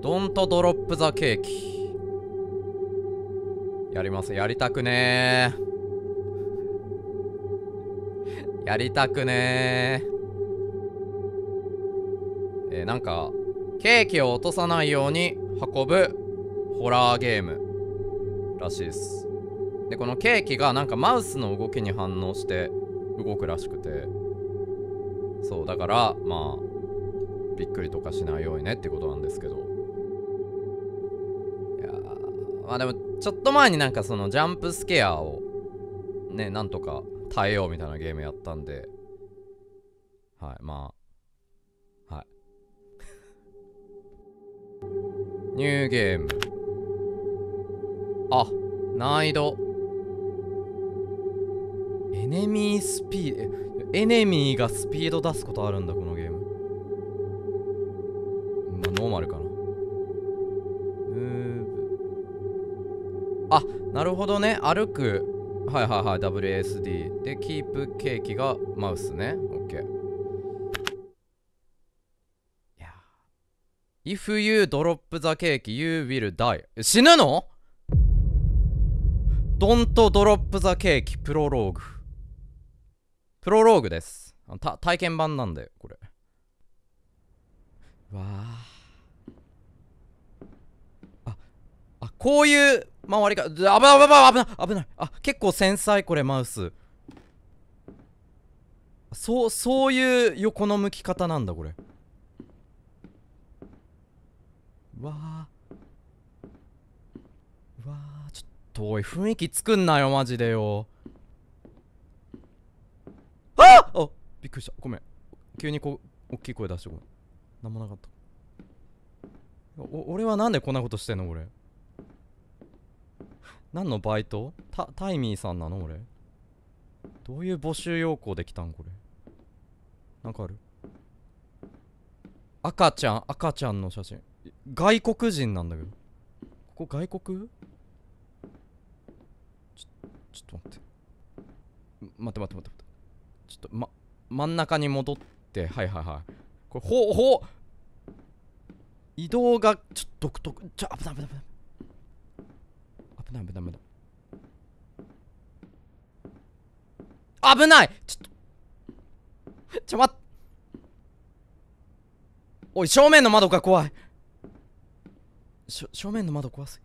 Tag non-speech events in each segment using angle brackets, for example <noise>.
ドントドロップザケーキ。やります。やりたくねー。やりたくねー。えー、なんか、ケーキを落とさないように運ぶホラーゲームらしいです。で、このケーキがなんかマウスの動きに反応して動くらしくて、そう、だから、まあ、びっくりとかしないようにねってことなんですけど。まあでも、ちょっと前になんかそのジャンプスケアを、ね、なんとか耐えようみたいなゲームやったんで、はい、まあ、はい。<laughs> ニューゲーム。あ、難易度。エネミースピード、エネミーがスピード出すことあるんだ、このゲーム。まあ、ノーマルかな。ムーブ。あなるほどね歩くはいはいはい WSD でキープケーキがマウスね OK いや If you drop the cake you will die 死ぬの ?Don't drop the cake プロローグプロローグです体験版なんだよこれわあこういう回りか、危ない危ない危ない危ない。あ、結構繊細これマウス。そう、そういう横の向き方なんだこれ。わあ。わあ、ちょっとおい、雰囲気作んなよマジでよ。ああびっくりした。ごめん。急にこう、大きい声出してごめん。なんもなかった。お俺はなんでこんなことしてんの俺何のバイトタタイミーさんなの俺どういう募集要項できたんこれなんかある赤ちゃん赤ちゃんの写真外国人なんだけどここ外国ちょちょっと待って待って待って待って待ってちょっとま真ん中に戻ってはいはいはいこれほうほう移動がちょっと独特ちょ危ない危ない危ない危ない危ない危ない危ないちょっとちょ待っおい正面の窓が怖いし正面の窓壊す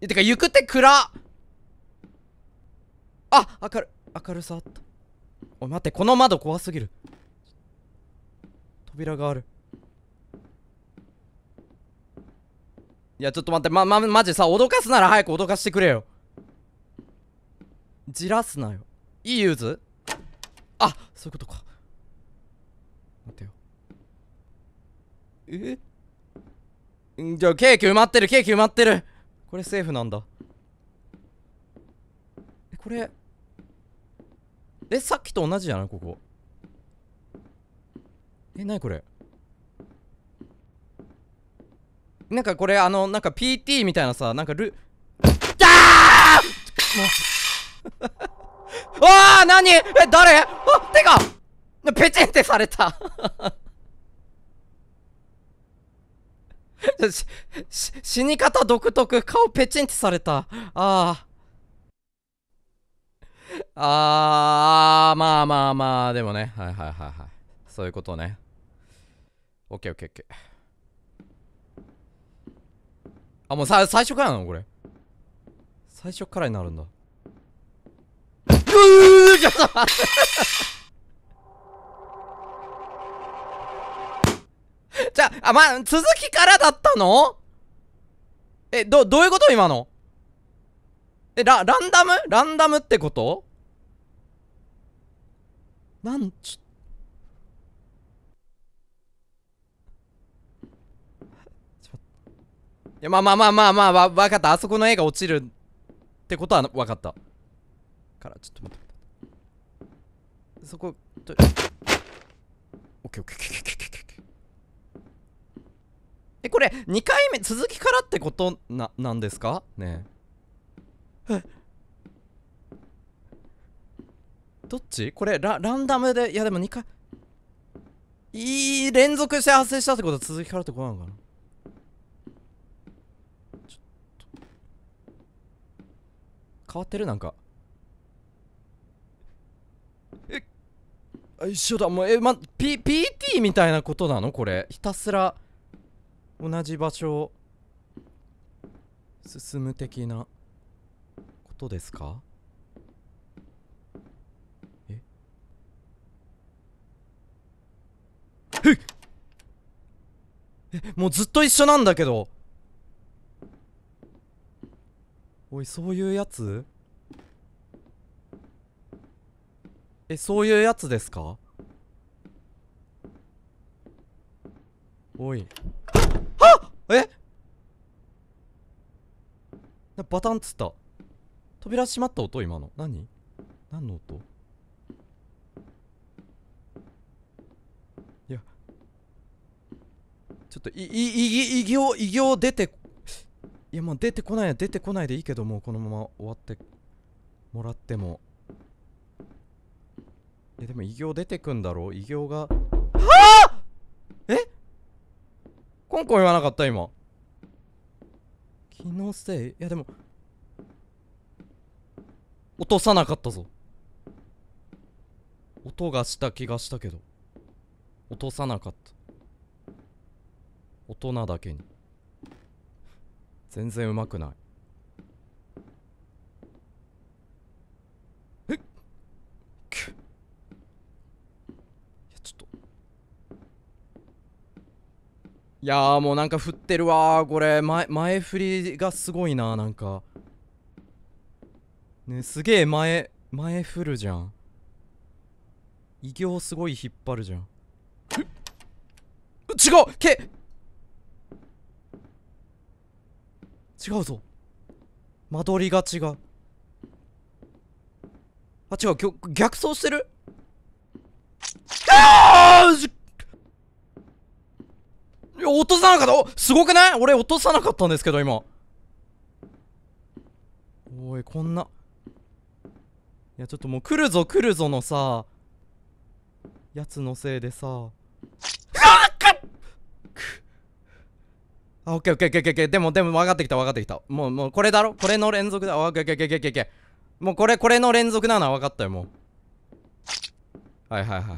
てか行くって暗あ明る明るさあったおい待ってこの窓怖すぎる扉があるいや、ちょっと待って、ま、ま、まじさ、脅かすなら早く脅かしてくれよ。じらすなよ。いいユーズあ、そういうことか。待ってよ。えじゃあ、ケーキ埋まってる、ケーキ埋まってる。これセーフなんだ。え、これ。え、さっきと同じじゃないここ。え、なにこれなんかこれあのなんか PT みたいなさなんかルあ <laughs> あ何え誰あてかペチンってされた <laughs> 死に方独特顔ペチンってされたああ。ああ、まあまあまあでもねはいはいはいはいそういうことねオッケーオッケーオッケーあ、もうさ、最初からなのこれ。最初からになるんだ。うーちょっと待ってじゃあ、あ、まあ、続きからだったのえ、ど、どういうこと今のえ、ラ、ランダムランダムってことなん、ちょっと。や、まあまあまあまあまあ、わ、分かった。あそこの絵が落ちるってことはわかった。から、ちょっと待って。そこ、オッケーオッケーオッケーオッケーオッケー。え、これ、2回目、続きからってことな、なんですかねえ。どっちこれラ、ランダムで、いやでも2回、いい、連続して発生したってことは続きからってことなのかな変わってるなんかえっ一緒だもうえま P PT みたいなことなのこれひたすら同じ場所を進む的なことですかえっえっもうずっと一緒なんだけどおいそういうやつえそういうやつですかおいはっえなバタンっつった扉閉まった音今の何何の音いやちょっといいいい異形異形出ていやもう出てこない出てこないでいいけどもうこのまま終わってもらってもえでも異形出てくんだろう異形がはあえコンコン言わなかった今気のせいいやでも落とさなかったぞ音がした気がしたけど落とさなかった大人だけに全然うまくないえっくいやちょっといやもうなんか振ってるわこれ前前振りがすごいななんかねすげえ前前振るじゃん異形すごい引っ張るじゃん違うけ違うぞ間取りが違うあ違う逆走してるああ落とさなかったおすごくない俺落とさなかったんですけど今おいこんないやちょっともう来るぞ来るぞのさやつのせいでさあっくっあ、オッケーオッケーオッケーオッケー。でも、でも分かってきた分かってきた。もう、もうこれだろこれの連続だ。オッケーオッケーオッケーオッケー。もうこれ、これの連続なのは分かったよ、もう。はいはいはいはい。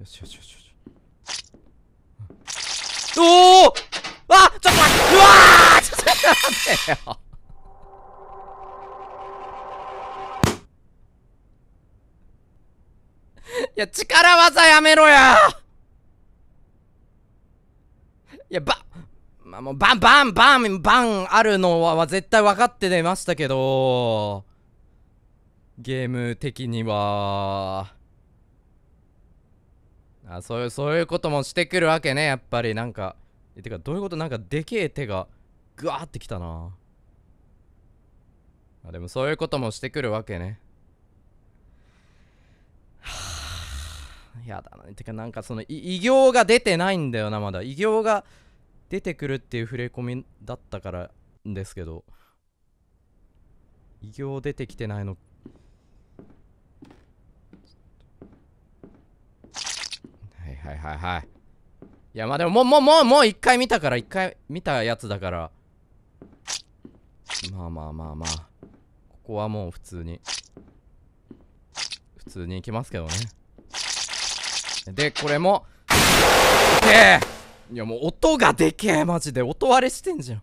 よしよしよしよし。うおおあちょっと待ってうわーちょっと待ってよ <laughs> いや、力技やめろやいや、ば、まあ、もうバンバンバンバンあるのは絶対分かってましたけど、ゲーム的には、あ、そういう、そういうこともしてくるわけね、やっぱり、なんか。え、てか、どういうことなんか、でけえ手が、グワーってきたな。あ、でも、そういうこともしてくるわけね。はぁ、やだな。てか、なんか、その、異形が出てないんだよな、まだ。異形が、出てくるっていう触れ込みだったからですけど異形出てきてないのはいはいはいはいいやまあでももうもうもうもう一回見たから一回見たやつだからまあまあまあまあここはもう普通に普通に行きますけどねでこれもケーいやもう音がでけえマジで音割れしてんじゃん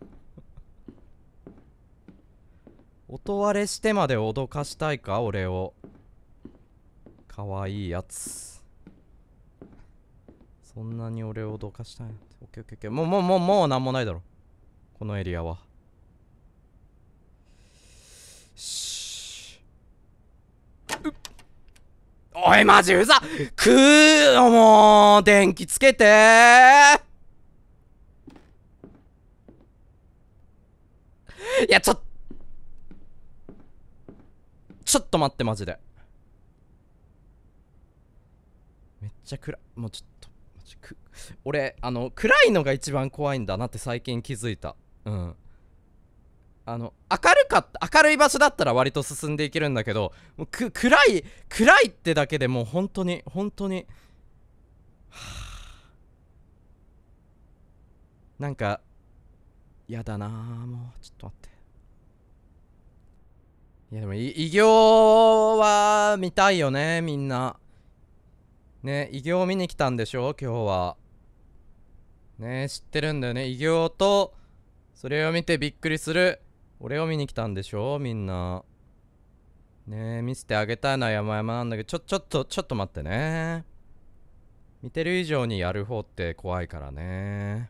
音割れしてまで脅かしたいか俺をかわいいやつそんなに俺を脅かしたいてオッケーオッケーオッケーもうもうもうもうなんもないだろこのエリアはしおいマジうざくーもう電気つけてーいや、ちょ、ちょっと待って、マジで。めっちゃ暗い。もうちょっと、マジく、俺、あの、暗いのが一番怖いんだなって最近気づいた。うん。あの、明るかった、明るい場所だったら割と進んでいけるんだけど、もうく、暗い、暗いってだけでもう本当に、本当に、はあ、なんか、やだなもう、ちょっと待って。いやでも偉業は見たいよねみんなね偉業見に来たんでしょ今日はね知ってるんだよね偉業とそれを見てびっくりする俺を見に来たんでしょみんなね見せてあげたいのは山々なんだけどちょちょっとちょっと待ってね見てる以上にやる方って怖いからね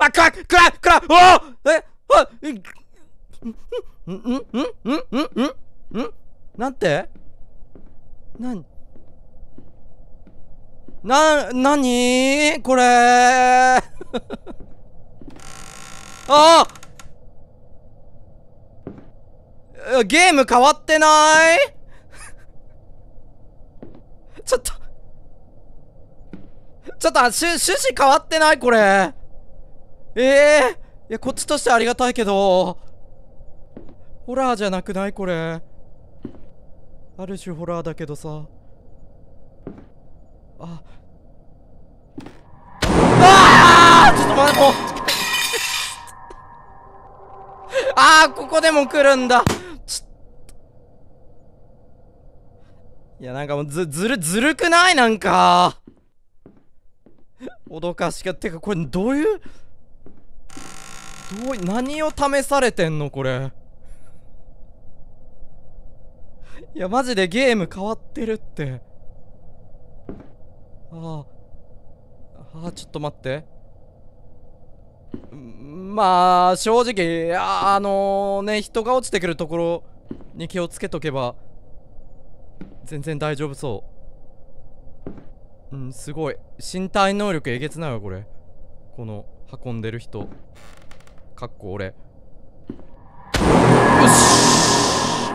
あ、暗い暗い暗いおおえあんんんんんんんなんてなにな、なにこれああゲーム変わってないちょっとちょっと、趣旨変わってないこれ。ええー、いや、こっちとしてありがたいけど、ホラーじゃなくないこれ。ある種ホラーだけどさ。あ。ああちょっと待って、もう。<laughs> ああ、ここでも来るんだ。いや、なんかもうず、ずる、ずるくないなんか。<laughs> 脅かしか。てか、これどういう。どう何を試されてんのこれいやマジでゲーム変わってるってあああちょっと待ってまあ正直あ、あのー、ね人が落ちてくるところに気をつけとけば全然大丈夫そううんすごい身体能力えげつないわこれこの運んでる人かっこ俺よし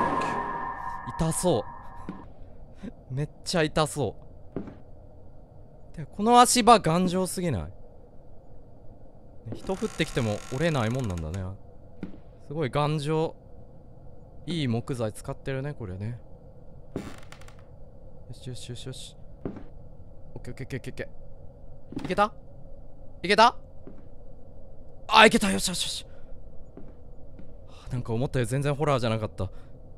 痛そうめっちゃ痛そうこの足場頑丈すぎない人降ってきても折れないもんなんだねすごい頑丈いい木材使ってるねこれねよしよしよしよしオッケーオッケーオッケーオッケーいけたいけたあいけたよしよしよしなんか思ったよ全然ホラーじゃなかった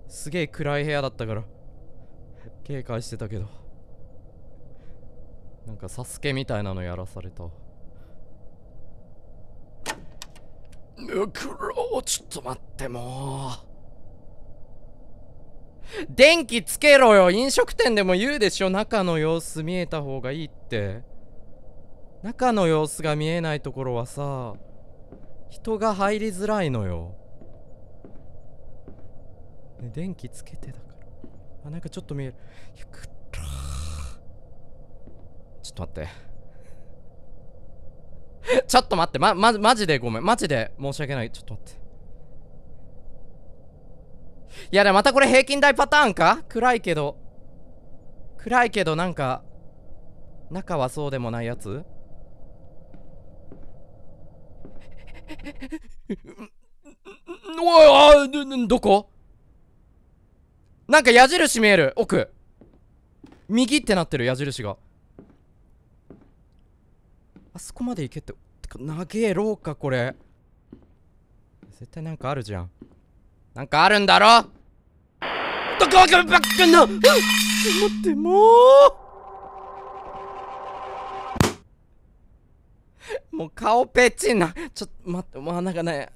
すげえ暗い部屋だったから警戒してたけどなんかサスケみたいなのやらされたぬくろちょっと待ってもう電気つけろよ飲食店でも言うでしょ中の様子見えた方がいいって中の様子が見えないところはさ人が入りづらいのよ、ね、電気つけてだからあなんかちょっと見えるちょっと待って <laughs> ちょっと待ってま、ま、マジでごめんマジで申し訳ないちょっと待っていやでもまたこれ平均台パターンか暗いけど暗いけどなんか中はそうでもないやつおい、あ、どこなんか矢印見える。奥。右ってなってる、矢印が。あそこまで行けって。てか、投げろか、これ。絶対なんかあるじゃん。なんかあるんだろどこかばっな待って、もうもう顔ペチンな。ちょっと待って、まあなんかね、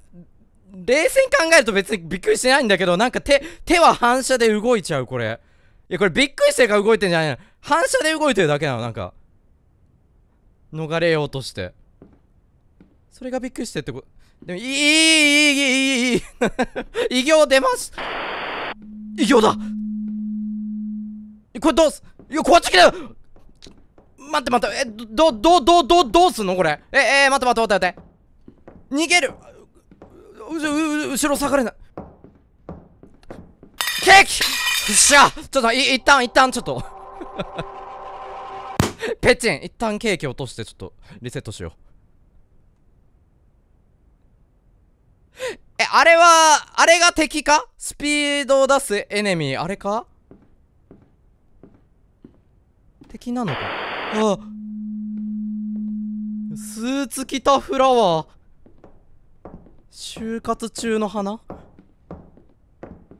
冷静に考えると別にびっくりしてないんだけど、なんか手、手は反射で動いちゃう、これ。いや、これびっくりしてるから動いてんじゃないの。反射で動いてるだけなの、なんか。逃れようとして。それがびっくりしてってこと。でも、いい、いい、いい、いい、異形出ます異形だこれどうすいや、こっち来たよ待って待って、え、ど、ど、ど、ど、どうすんのこれ。え、え待って待って待って待って。逃げるう、う、後ろ下がれない。ケーキよっしゃちょっと、い、一旦、一旦、ちょっと。<laughs> ペチン一旦ケーキ落として、ちょっと、リセットしよう。え、あれは、あれが敵かスピードを出すエネミー、あれか敵なのかあスーツ着たフラワー就活中の花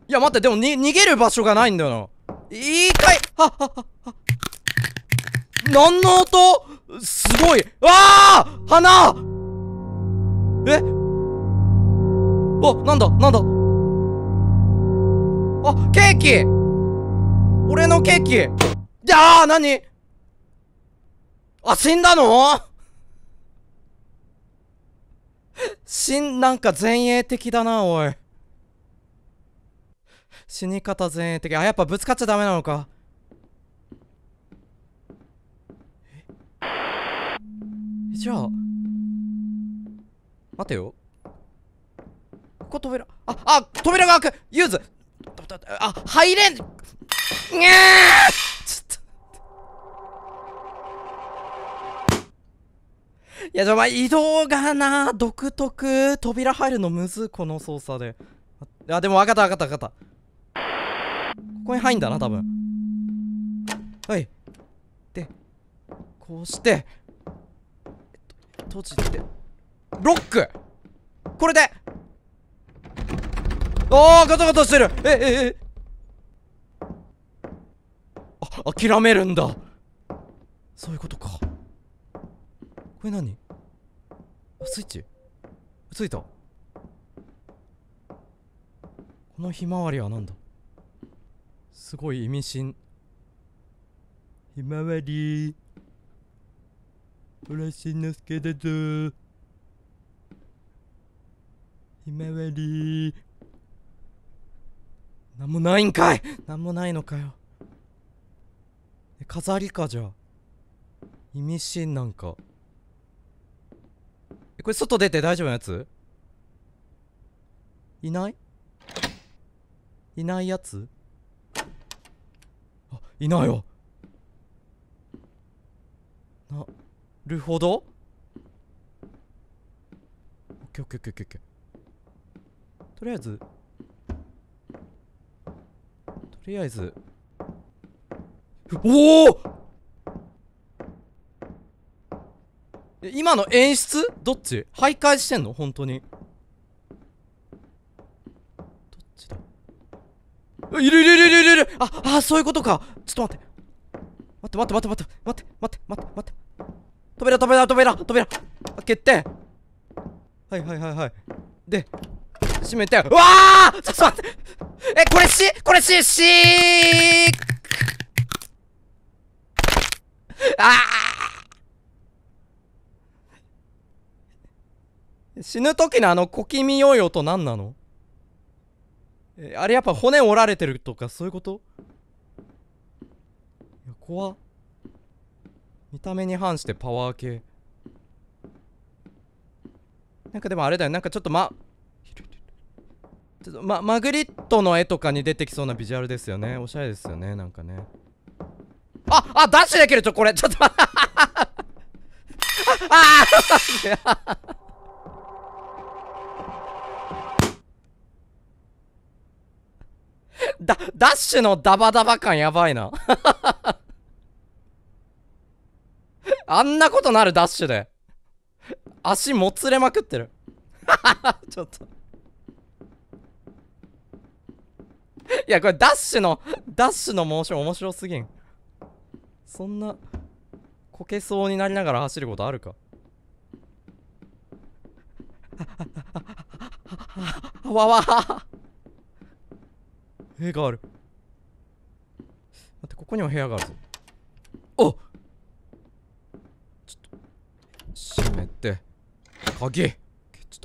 いや待ってでも逃げる場所がないんだよないいかいはっはっはっは何の音すごいわあ花えあなんだなんだあケーキ俺のケーキいああ何あ、死んだの死ん、なんか前衛的だな、おい。死に方前衛的。あ、やっぱぶつかっちゃダメなのか。えじゃあ。待てよ。ここ扉。あ、あ、扉が開くユーズあ、入れんにゃーいや、じゃあまあ移動がな、独特。扉入るのむず、この操作で。あ、でも分かった分かった分かった。ここに入んだな、多分。はい。で、こうして、えっと、閉じて、ロックこれでおーガタガタしてるえええあ、諦めるんだそういうことか何スイッチついたこのひまわりは何だすごい意味深ひまわり浦のすだぞひまわりなんもないんかいなんもないのかよ飾りかじゃ意味深なんかこれ外出て大丈夫なやついないいないやつあいないわなるほどオッケーオッケーとりあえずとりあえずおお今の演出どっち徘徊してんの本当に。どっちだいるいるいるいるいるいるあ、あ、そういうことかちょっと待って。待って待って待って待って待って待って待って待って扉扉扉扉開けてはいはいはいはいで閉めてうわあちょっと待ってえこれしこれししーああ死ぬ時のあの小気味良い音何なのえあれやっぱ骨折られてるとかそういうこといや怖っ見た目に反してパワー系なんかでもあれだよなんかちょっとまちょっとまマグリットの絵とかに出てきそうなビジュアルですよねおしゃれですよねなんかねああダッシュできるちょこれちょっとああ <laughs> だ、ダッシュのダバダバ感やばいな <laughs> あんなことなるダッシュで。足もつれまくってる <laughs> ちょっといや、これダッシュの、ダッシュのモーション面白すぎん。そんな、こけそうになりながら走ることあるかわわ <laughs> 部屋がある待ってここにも部屋があるぞおっちょっと閉めて鍵ち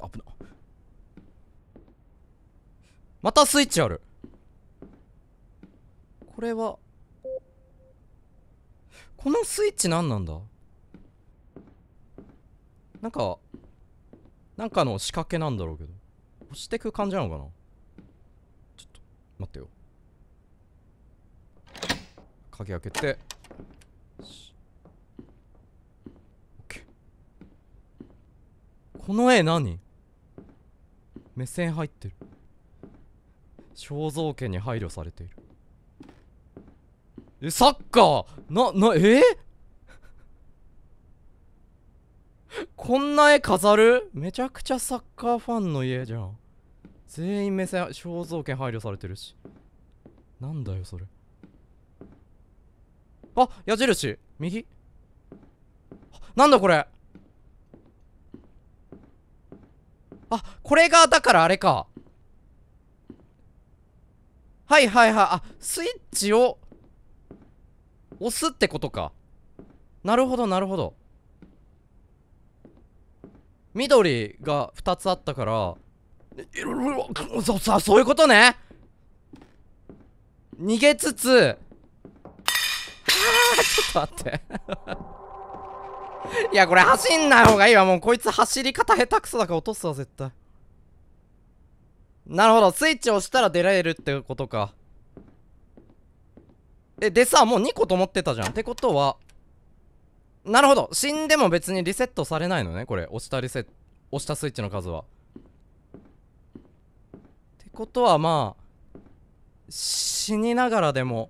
ょっと危なまたスイッチあるこれはこのスイッチ何なんだなんかなんかの仕掛けなんだろうけど押してく感じなのかな待ってよ鍵開けて OK この絵何目線入ってる肖像権に配慮されているえサッカーななえー、<laughs> こんな絵飾るめちゃくちゃサッカーファンの家じゃん全員目線肖像権配慮されてるしなんだよそれあ矢印右なんだこれあこれがだからあれかはいはいはいあスイッチを押すってことかなるほどなるほど緑が2つあったからそ、そ、そういうことね逃げつつ、ちょっと待って <laughs> いや、これ走んない方がいいわ。もうこいつ走り方下手くそだから落とすわ、絶対。なるほど。スイッチ押したら出られるってことか。え、でさ、もう2個と思ってたじゃん。ってことは、なるほど。死んでも別にリセットされないのね、これ。押したリセット、押したスイッチの数は。ことはまあ死にながらでも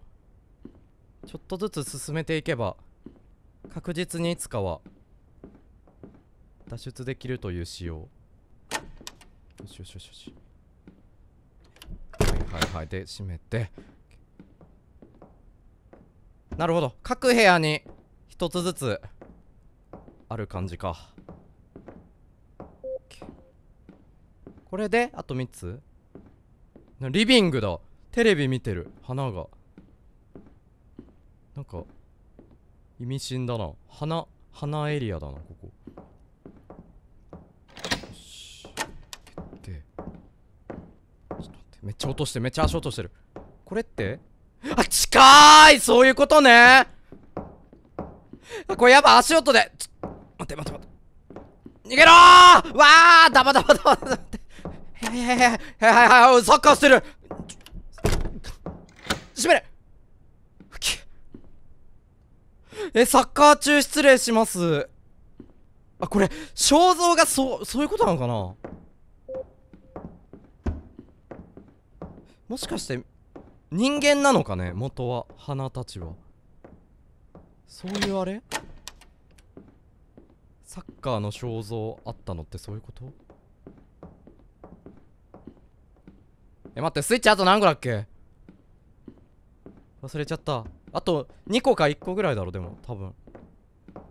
ちょっとずつ進めていけば確実にいつかは脱出できるという仕様よしよしよしよしはいはいはいで閉めてなるほど各部屋に一つずつある感じかこれであと3つリビングだテレビ見てる花がなんか意味深だな花花エリアだなここよし決ちょっと待ってめっちゃ落としてめっちゃ足落としてるこれってあ近いそういうことねあこれやば足音で待って待って待って逃げろーわあダバダバダバダバいやいやいやいやサッカーしてる閉めるえ、サッカー中失礼します。あ、これ、肖像がそそういうことなのかなもしかして、人間なのかね元は、花たちは。そういうあれサッカーの肖像あったのってそういうことえ、待って、スイッチあと何個だっけ忘れちゃった。あと、2個か1個ぐらいだろ、でも、多分。こ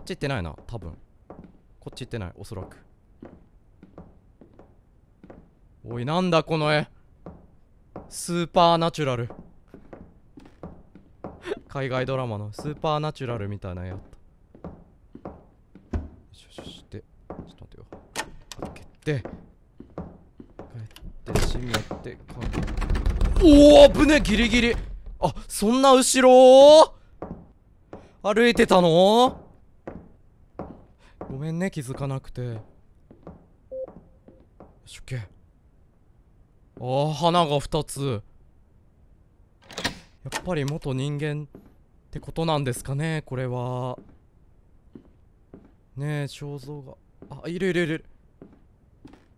っち行ってないな、多分。こっち行ってない、おそらく。おい、なんだこの絵。スーパーナチュラル。<laughs> 海外ドラマのスーパーナチュラルみたいなやつよしよし、で、ちょっと待ってよ。開けて。って閉めておお危ねギリギリあそんな後ろ歩いてたのごめんね気づかなくてよしけあ花が2つやっぱり元人間ってことなんですかねこれはねえ肖像があいるいるいる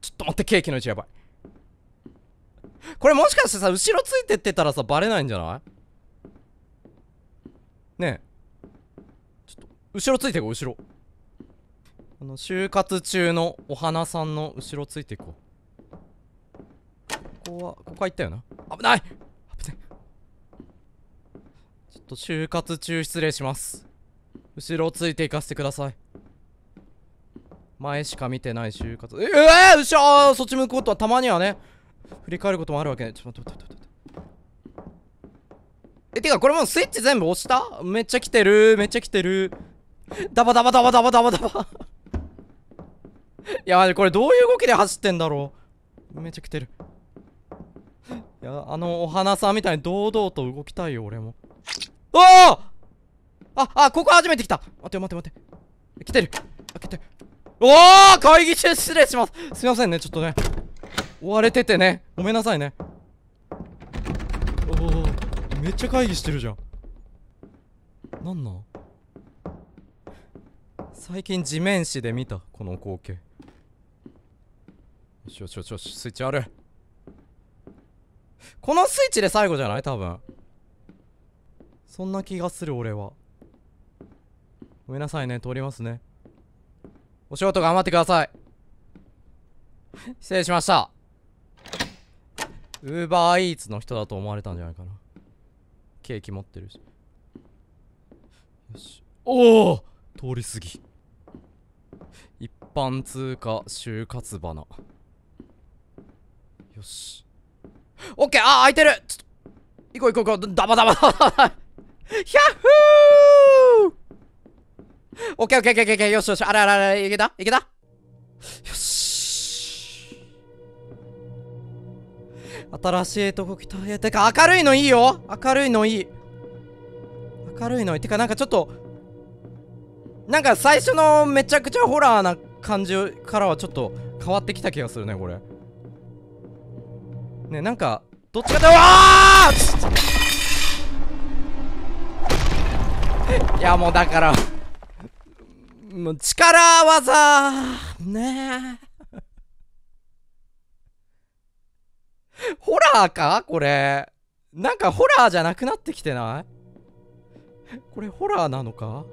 ちょっと待ってケーキの位置やばいこれもしかしてさ、後ろついてってたらさ、バレないんじゃないねえ。ちょっと、後ろついてこう、後ろ。あの、就活中のお花さんの後ろついていこう。ここは、ここは行ったよな。危ない危ないちょっと、就活中失礼します。後ろついていかせてください。前しか見てない就活。ええー、後ろそっち向くことはたまにはね。振り返ることもあるわけちょっと待って待って待ってえてかこれもうスイッチ全部押しためっちゃ来てるめっちゃ来てるダバダバダバダバダバダバ <laughs> いやこれどういう動きで走ってんだろうめっちゃ来てるいやあのお花さんみたいに堂々と動きたいよ俺もおおああここ初めて来た待て待て待て来てる開けておお会議中失礼しますすいませんねちょっとね追われててねごめんなさいねおおめっちゃ会議してるじゃんなんなん最近地面師で見たこの光景よしよしよしよしスイッチあるこのスイッチで最後じゃない多分そんな気がする俺はごめんなさいね通りますねお仕事頑張ってください失礼しましたウーバーイーツの人だと思われたんじゃないかなケーキ持ってるしよしおお通り過ぎ一般通貨就活花よしオッケーああ開いてるちょっと行こう行こう行こうダバダバダバヒャッフーオッケーオッケーオッケーオッケーよしよしあれあれあれいけたいけたよし新しいとこ来た。いや、てか明るいのいいよ明るいのいい。明るいのいい。てかなんかちょっと、なんか最初のめちゃくちゃホラーな感じからはちょっと変わってきた気がするね、これ。ね、なんか、どっちかって、わわーいや、もうだからもう力技ねえ。ホラーかこれ。なんかホラーじゃなくなってきてないこれホラーなのか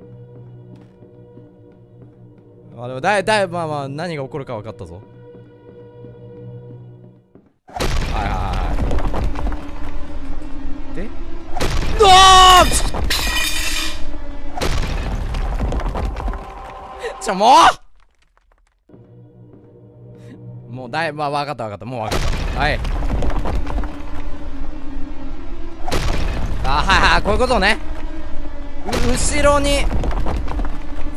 あでもだいだいまあまあ何が起こるか分かったぞはいはいはいでうわちょもうもうだいまあ分かった分かったもう分かったはいあはいはいこういうことね後ろに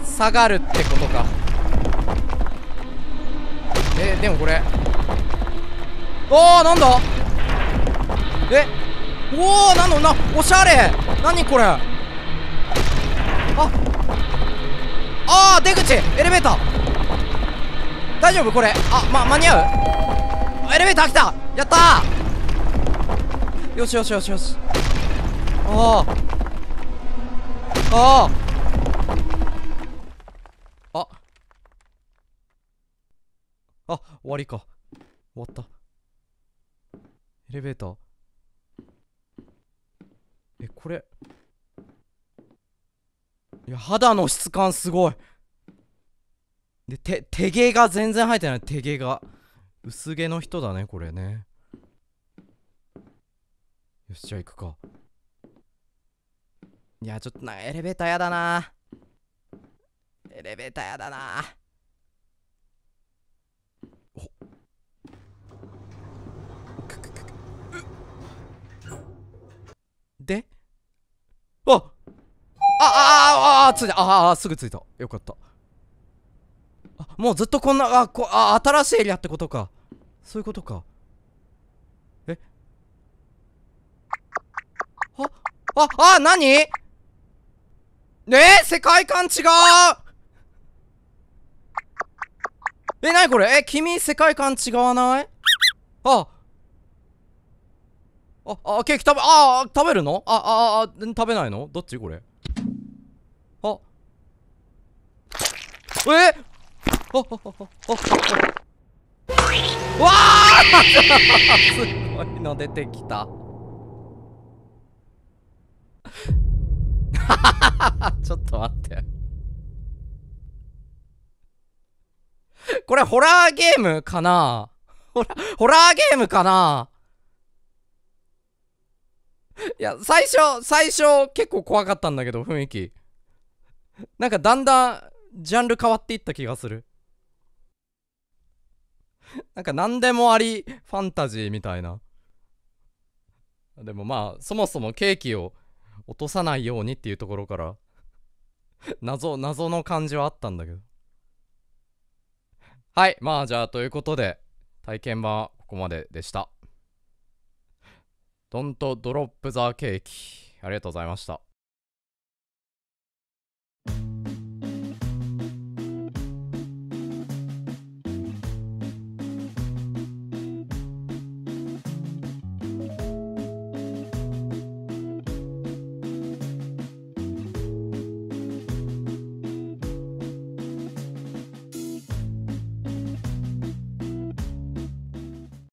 下がるってことかえでもこれおおなんだえおおなんだなおしゃれ何これああー出口エレベーター大丈夫これあま間に合うエレベーター来たやったーよしよしよしよしあああああ終わりか終わったエレベーターえこれいや肌の質感すごいで手手毛が全然生えてない手毛が薄毛の人だねこれねよしじゃあ行くかいや、ちょっとな、エレベーターやだな。エレベーターやだな。で。あ。あくであああああついたああすぐついたよかったあもうずっとこんなあこあ新しいエリアってことかそういうことかえあああ何ねえ世界観違うえ、なにこれえ、君世界観違わないああ、あ、ケーキ食べ、ああ、食べるのあ、あ、あ、食べないのどっちこれあ。えあ、あ、あ、あ、わあ <laughs> すごいの出てきた。<laughs> ちょっと待ってこれホラーゲームかなホラ、ホラーゲームかないや、最初、最初結構怖かったんだけど、雰囲気。なんかだんだんジャンル変わっていった気がする。なんか何でもありファンタジーみたいな。でもまあ、そもそもケーキを落とさないようにっていうところから <laughs> 謎、謎の感じはあったんだけど。はい。まあ、じゃあ、ということで、体験版はここまででした。ドントドロップザーケーキ。ありがとうございました。